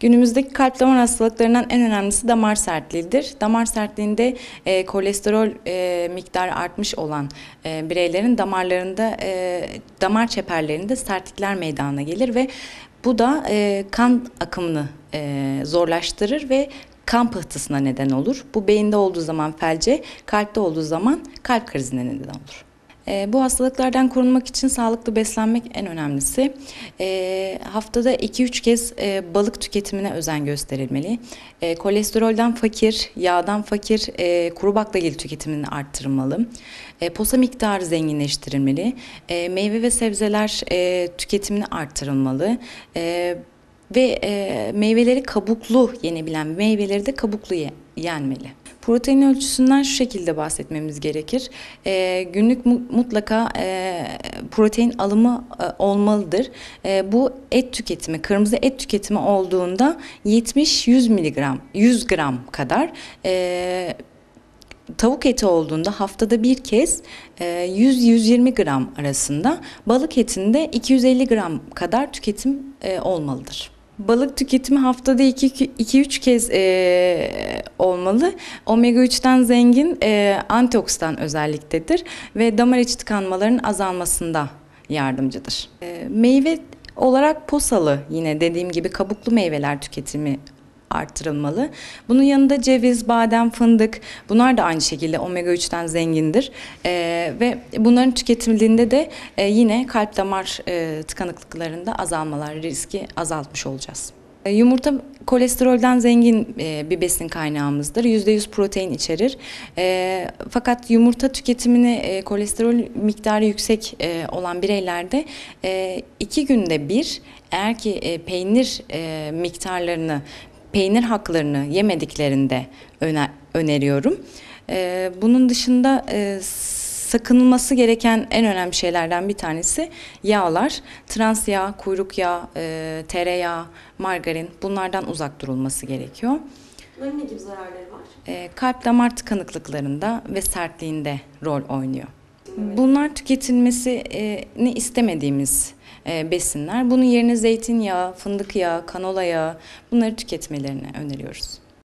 Günümüzdeki kalp damar hastalıklarından en önemlisi damar sertliğidir. Damar sertliğinde e, kolesterol e, miktarı artmış olan e, bireylerin damarlarında e, damar çeperlerinde sertlikler meydana gelir ve bu da e, kan akımını e, zorlaştırır ve kan pıhtısına neden olur. Bu beyinde olduğu zaman felce, kalpte olduğu zaman kalp krizine neden olur. E, bu hastalıklardan korunmak için sağlıklı beslenmek en önemlisi. E, haftada 2-3 kez e, balık tüketimine özen gösterilmeli. E, kolesterolden fakir, yağdan fakir e, kuru baklagil tüketimini arttırmalı. E, posa miktarı zenginleştirilmeli. E, meyve ve sebzeler e, tüketimini arttırılmalı. E, ve e, meyveleri kabuklu yenebilen meyveleri de kabuklu ye, yenmeli. Protein ölçüsünden şu şekilde bahsetmemiz gerekir. E, günlük mu mutlaka e, protein alımı e, olmalıdır. E, bu et tüketimi, kırmızı et tüketimi olduğunda 70-100 miligram, 100 gram kadar e, tavuk eti olduğunda haftada bir kez 100-120 e, gram arasında, balık etinde 250 gram kadar tüketim e, olmalıdır. Balık tüketimi haftada 2-3 kez e, olmalı. Omega 3'ten zengin e, antioksidan özelliktedir ve damar içi tıkanmaların azalmasında yardımcıdır. E, meyve olarak posalı yine dediğim gibi kabuklu meyveler tüketimi arttırılmalı. Bunun yanında ceviz, badem, fındık bunlar da aynı şekilde omega 3'ten zengindir. E, ve bunların tüketiminde de e, yine kalp damar e, tıkanıklıklarında azalmalar riski azaltmış olacağız. E, yumurta kolesterolden zengin e, bir besin kaynağımızdır. %100 protein içerir. E, fakat yumurta tüketimini kolesterol miktarı yüksek olan bireylerde iki günde bir eğer ki peynir miktarlarını peynir haklarını yemediklerinde öneriyorum. Ee, bunun dışında e, sakınılması gereken en önemli şeylerden bir tanesi yağlar. Trans yağ, kuyruk yağı, e, tereyağı, margarin bunlardan uzak durulması gerekiyor. Bunların ne gibi zararları var? E, kalp damar tıkanıklıklarında ve sertliğinde rol oynuyor. Bunlar tüketilmesini e, istemediğimiz e, besinler. Bunun yerine zeytinyağı, fındık yağı, kanola yağı bunları tüketmelerini öneriyoruz.